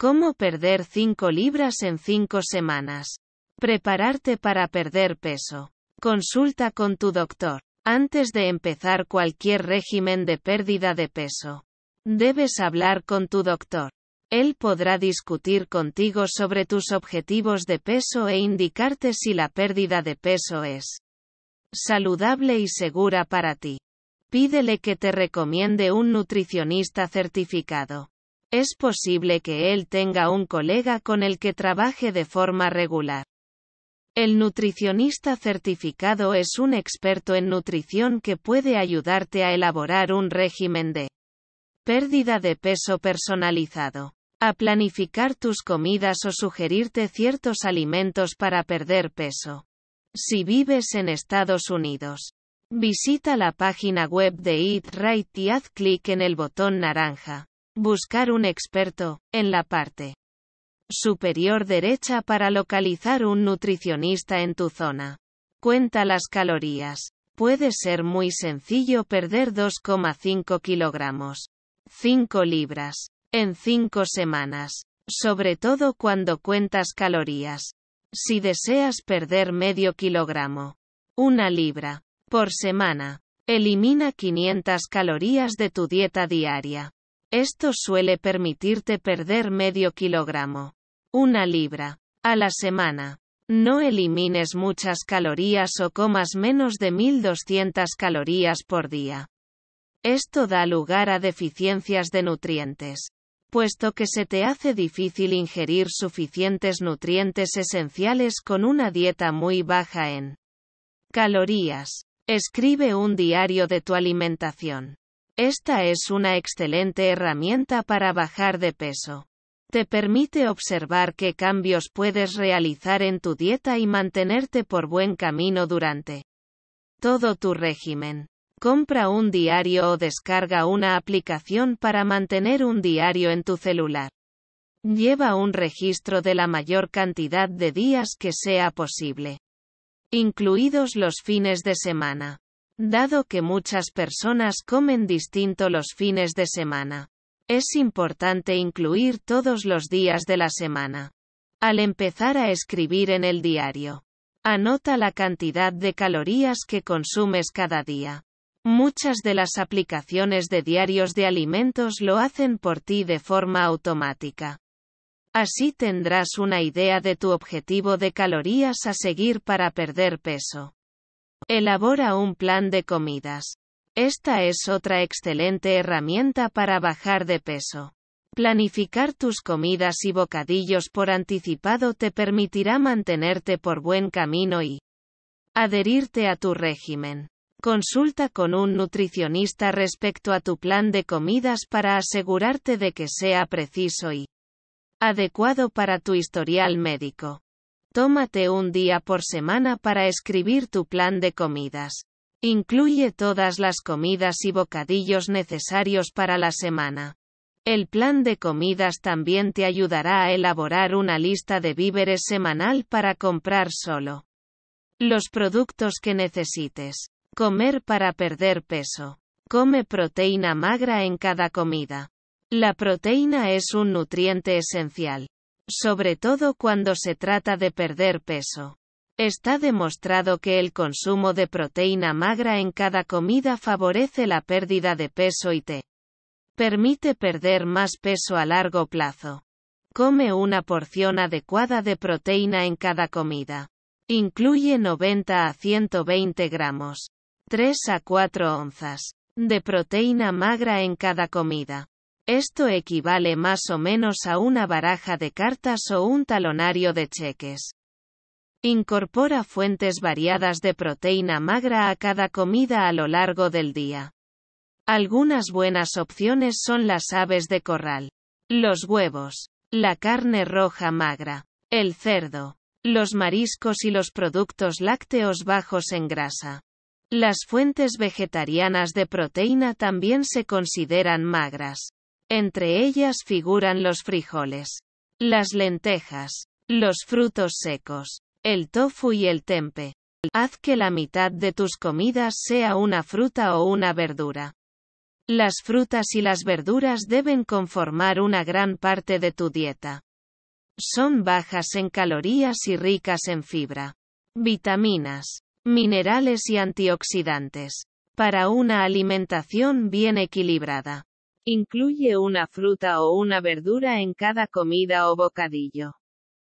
¿Cómo perder 5 libras en 5 semanas? Prepararte para perder peso. Consulta con tu doctor. Antes de empezar cualquier régimen de pérdida de peso, debes hablar con tu doctor. Él podrá discutir contigo sobre tus objetivos de peso e indicarte si la pérdida de peso es saludable y segura para ti. Pídele que te recomiende un nutricionista certificado. Es posible que él tenga un colega con el que trabaje de forma regular. El nutricionista certificado es un experto en nutrición que puede ayudarte a elaborar un régimen de pérdida de peso personalizado, a planificar tus comidas o sugerirte ciertos alimentos para perder peso. Si vives en Estados Unidos, visita la página web de Eat Right y haz clic en el botón naranja. Buscar un experto, en la parte superior derecha para localizar un nutricionista en tu zona. Cuenta las calorías. Puede ser muy sencillo perder 2,5 kilogramos. 5 libras. En 5 semanas. Sobre todo cuando cuentas calorías. Si deseas perder medio kilogramo. Una libra. Por semana. Elimina 500 calorías de tu dieta diaria. Esto suele permitirte perder medio kilogramo. Una libra. A la semana. No elimines muchas calorías o comas menos de 1200 calorías por día. Esto da lugar a deficiencias de nutrientes. Puesto que se te hace difícil ingerir suficientes nutrientes esenciales con una dieta muy baja en calorías, escribe un diario de tu alimentación. Esta es una excelente herramienta para bajar de peso. Te permite observar qué cambios puedes realizar en tu dieta y mantenerte por buen camino durante todo tu régimen. Compra un diario o descarga una aplicación para mantener un diario en tu celular. Lleva un registro de la mayor cantidad de días que sea posible, incluidos los fines de semana. Dado que muchas personas comen distinto los fines de semana, es importante incluir todos los días de la semana. Al empezar a escribir en el diario, anota la cantidad de calorías que consumes cada día. Muchas de las aplicaciones de diarios de alimentos lo hacen por ti de forma automática. Así tendrás una idea de tu objetivo de calorías a seguir para perder peso. Elabora un plan de comidas. Esta es otra excelente herramienta para bajar de peso. Planificar tus comidas y bocadillos por anticipado te permitirá mantenerte por buen camino y adherirte a tu régimen. Consulta con un nutricionista respecto a tu plan de comidas para asegurarte de que sea preciso y adecuado para tu historial médico. Tómate un día por semana para escribir tu plan de comidas. Incluye todas las comidas y bocadillos necesarios para la semana. El plan de comidas también te ayudará a elaborar una lista de víveres semanal para comprar solo. Los productos que necesites. Comer para perder peso. Come proteína magra en cada comida. La proteína es un nutriente esencial sobre todo cuando se trata de perder peso. Está demostrado que el consumo de proteína magra en cada comida favorece la pérdida de peso y te permite perder más peso a largo plazo. Come una porción adecuada de proteína en cada comida. Incluye 90 a 120 gramos, 3 a 4 onzas, de proteína magra en cada comida. Esto equivale más o menos a una baraja de cartas o un talonario de cheques. Incorpora fuentes variadas de proteína magra a cada comida a lo largo del día. Algunas buenas opciones son las aves de corral, los huevos, la carne roja magra, el cerdo, los mariscos y los productos lácteos bajos en grasa. Las fuentes vegetarianas de proteína también se consideran magras. Entre ellas figuran los frijoles, las lentejas, los frutos secos, el tofu y el tempe. Haz que la mitad de tus comidas sea una fruta o una verdura. Las frutas y las verduras deben conformar una gran parte de tu dieta. Son bajas en calorías y ricas en fibra, vitaminas, minerales y antioxidantes, para una alimentación bien equilibrada. Incluye una fruta o una verdura en cada comida o bocadillo.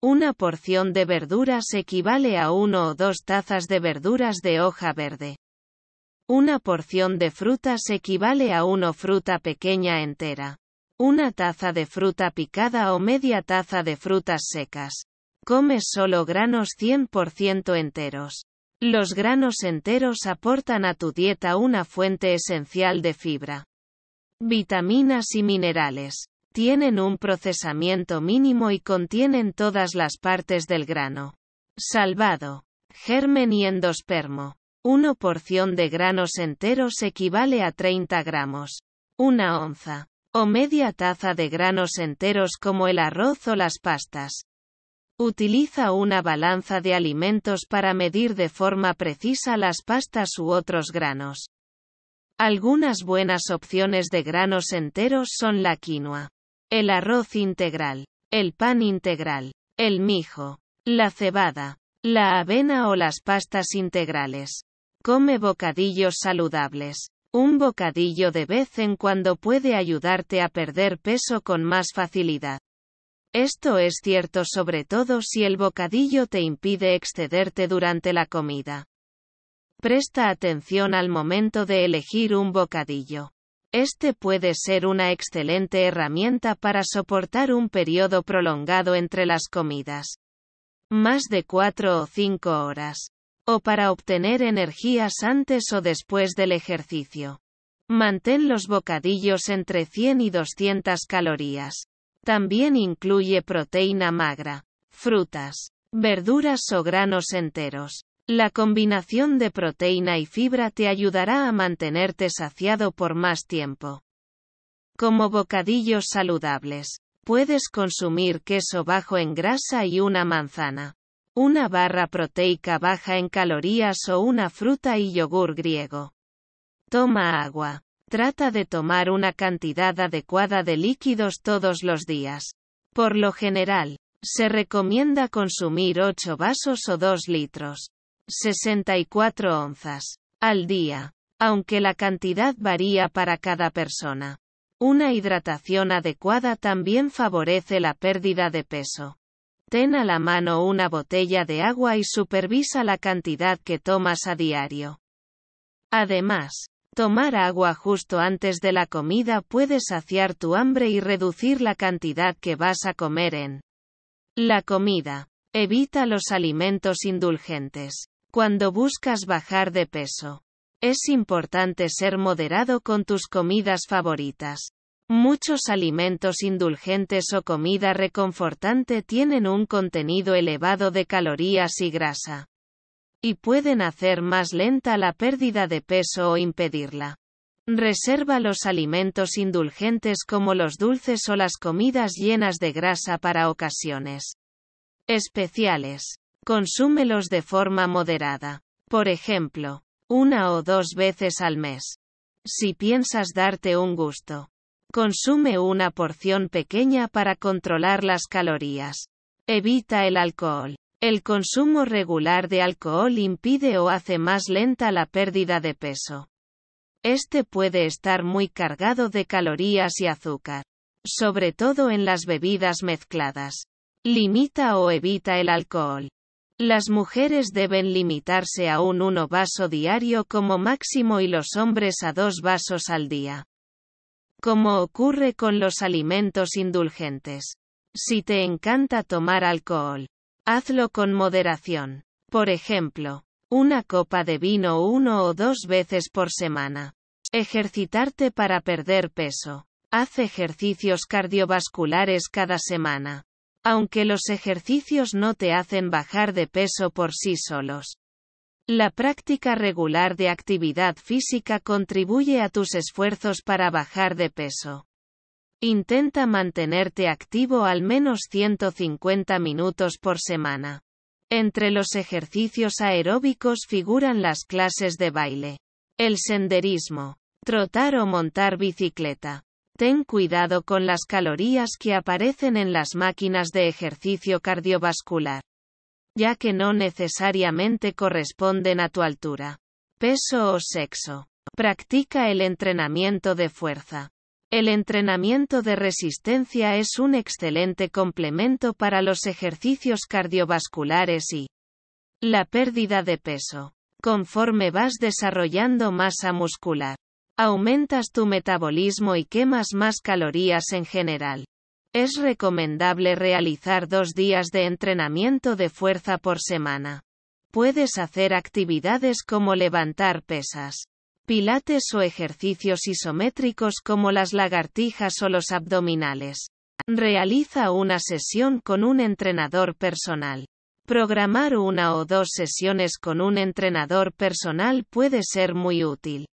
Una porción de verduras equivale a uno o dos tazas de verduras de hoja verde. Una porción de frutas equivale a una fruta pequeña entera. Una taza de fruta picada o media taza de frutas secas. Come solo granos 100% enteros. Los granos enteros aportan a tu dieta una fuente esencial de fibra vitaminas y minerales. Tienen un procesamiento mínimo y contienen todas las partes del grano. Salvado. Germen y endospermo. Una porción de granos enteros equivale a 30 gramos. Una onza. O media taza de granos enteros como el arroz o las pastas. Utiliza una balanza de alimentos para medir de forma precisa las pastas u otros granos. Algunas buenas opciones de granos enteros son la quinoa, el arroz integral, el pan integral, el mijo, la cebada, la avena o las pastas integrales. Come bocadillos saludables. Un bocadillo de vez en cuando puede ayudarte a perder peso con más facilidad. Esto es cierto sobre todo si el bocadillo te impide excederte durante la comida. Presta atención al momento de elegir un bocadillo. Este puede ser una excelente herramienta para soportar un periodo prolongado entre las comidas. Más de 4 o 5 horas. O para obtener energías antes o después del ejercicio. Mantén los bocadillos entre 100 y 200 calorías. También incluye proteína magra, frutas, verduras o granos enteros. La combinación de proteína y fibra te ayudará a mantenerte saciado por más tiempo. Como bocadillos saludables, puedes consumir queso bajo en grasa y una manzana, una barra proteica baja en calorías o una fruta y yogur griego. Toma agua. Trata de tomar una cantidad adecuada de líquidos todos los días. Por lo general, se recomienda consumir 8 vasos o 2 litros. 64 onzas al día, aunque la cantidad varía para cada persona. Una hidratación adecuada también favorece la pérdida de peso. Ten a la mano una botella de agua y supervisa la cantidad que tomas a diario. Además, tomar agua justo antes de la comida puede saciar tu hambre y reducir la cantidad que vas a comer en la comida. Evita los alimentos indulgentes. Cuando buscas bajar de peso, es importante ser moderado con tus comidas favoritas. Muchos alimentos indulgentes o comida reconfortante tienen un contenido elevado de calorías y grasa. Y pueden hacer más lenta la pérdida de peso o impedirla. Reserva los alimentos indulgentes como los dulces o las comidas llenas de grasa para ocasiones especiales. Consúmelos de forma moderada. Por ejemplo, una o dos veces al mes. Si piensas darte un gusto, consume una porción pequeña para controlar las calorías. Evita el alcohol. El consumo regular de alcohol impide o hace más lenta la pérdida de peso. Este puede estar muy cargado de calorías y azúcar, sobre todo en las bebidas mezcladas. Limita o evita el alcohol. Las mujeres deben limitarse a un uno vaso diario como máximo y los hombres a dos vasos al día. Como ocurre con los alimentos indulgentes. Si te encanta tomar alcohol, hazlo con moderación. Por ejemplo, una copa de vino uno o dos veces por semana. Ejercitarte para perder peso. Haz ejercicios cardiovasculares cada semana. Aunque los ejercicios no te hacen bajar de peso por sí solos. La práctica regular de actividad física contribuye a tus esfuerzos para bajar de peso. Intenta mantenerte activo al menos 150 minutos por semana. Entre los ejercicios aeróbicos figuran las clases de baile, el senderismo, trotar o montar bicicleta, Ten cuidado con las calorías que aparecen en las máquinas de ejercicio cardiovascular, ya que no necesariamente corresponden a tu altura, peso o sexo. Practica el entrenamiento de fuerza. El entrenamiento de resistencia es un excelente complemento para los ejercicios cardiovasculares y la pérdida de peso. Conforme vas desarrollando masa muscular, Aumentas tu metabolismo y quemas más calorías en general. Es recomendable realizar dos días de entrenamiento de fuerza por semana. Puedes hacer actividades como levantar pesas, pilates o ejercicios isométricos como las lagartijas o los abdominales. Realiza una sesión con un entrenador personal. Programar una o dos sesiones con un entrenador personal puede ser muy útil.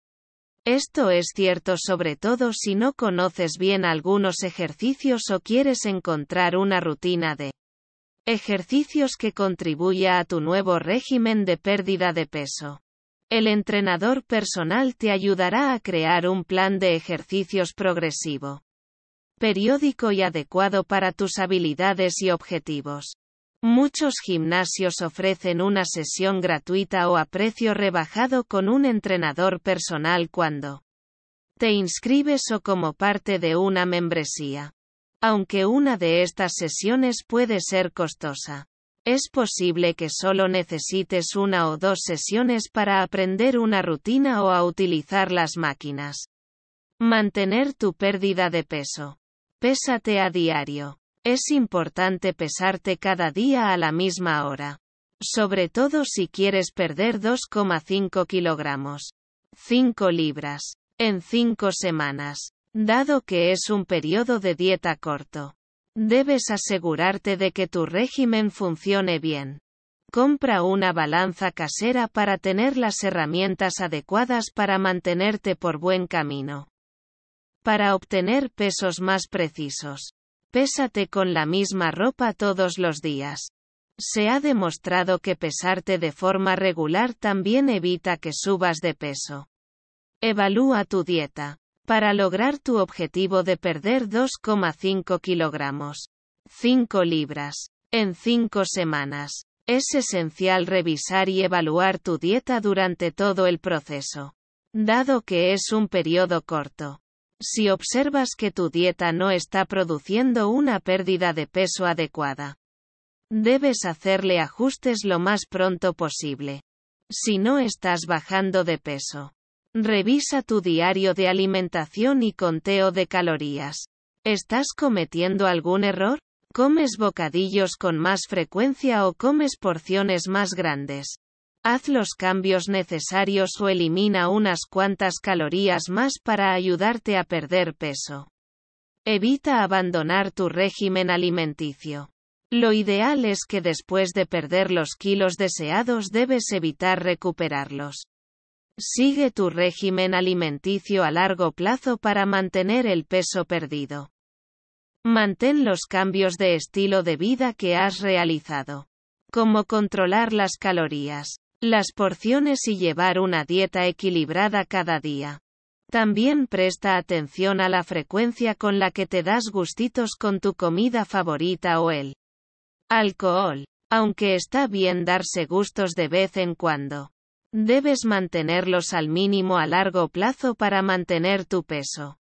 Esto es cierto sobre todo si no conoces bien algunos ejercicios o quieres encontrar una rutina de ejercicios que contribuya a tu nuevo régimen de pérdida de peso. El entrenador personal te ayudará a crear un plan de ejercicios progresivo, periódico y adecuado para tus habilidades y objetivos. Muchos gimnasios ofrecen una sesión gratuita o a precio rebajado con un entrenador personal cuando te inscribes o como parte de una membresía. Aunque una de estas sesiones puede ser costosa. Es posible que solo necesites una o dos sesiones para aprender una rutina o a utilizar las máquinas. Mantener tu pérdida de peso. Pésate a diario. Es importante pesarte cada día a la misma hora. Sobre todo si quieres perder 2,5 kilogramos. 5 libras. En 5 semanas. Dado que es un periodo de dieta corto. Debes asegurarte de que tu régimen funcione bien. Compra una balanza casera para tener las herramientas adecuadas para mantenerte por buen camino. Para obtener pesos más precisos, Pésate con la misma ropa todos los días. Se ha demostrado que pesarte de forma regular también evita que subas de peso. Evalúa tu dieta. Para lograr tu objetivo de perder 2,5 kilogramos, 5 libras, en 5 semanas, es esencial revisar y evaluar tu dieta durante todo el proceso. Dado que es un periodo corto, si observas que tu dieta no está produciendo una pérdida de peso adecuada. Debes hacerle ajustes lo más pronto posible. Si no estás bajando de peso, revisa tu diario de alimentación y conteo de calorías. ¿Estás cometiendo algún error? ¿Comes bocadillos con más frecuencia o comes porciones más grandes? Haz los cambios necesarios o elimina unas cuantas calorías más para ayudarte a perder peso. Evita abandonar tu régimen alimenticio. Lo ideal es que después de perder los kilos deseados debes evitar recuperarlos. Sigue tu régimen alimenticio a largo plazo para mantener el peso perdido. Mantén los cambios de estilo de vida que has realizado. Como controlar las calorías las porciones y llevar una dieta equilibrada cada día. También presta atención a la frecuencia con la que te das gustitos con tu comida favorita o el alcohol. Aunque está bien darse gustos de vez en cuando, debes mantenerlos al mínimo a largo plazo para mantener tu peso.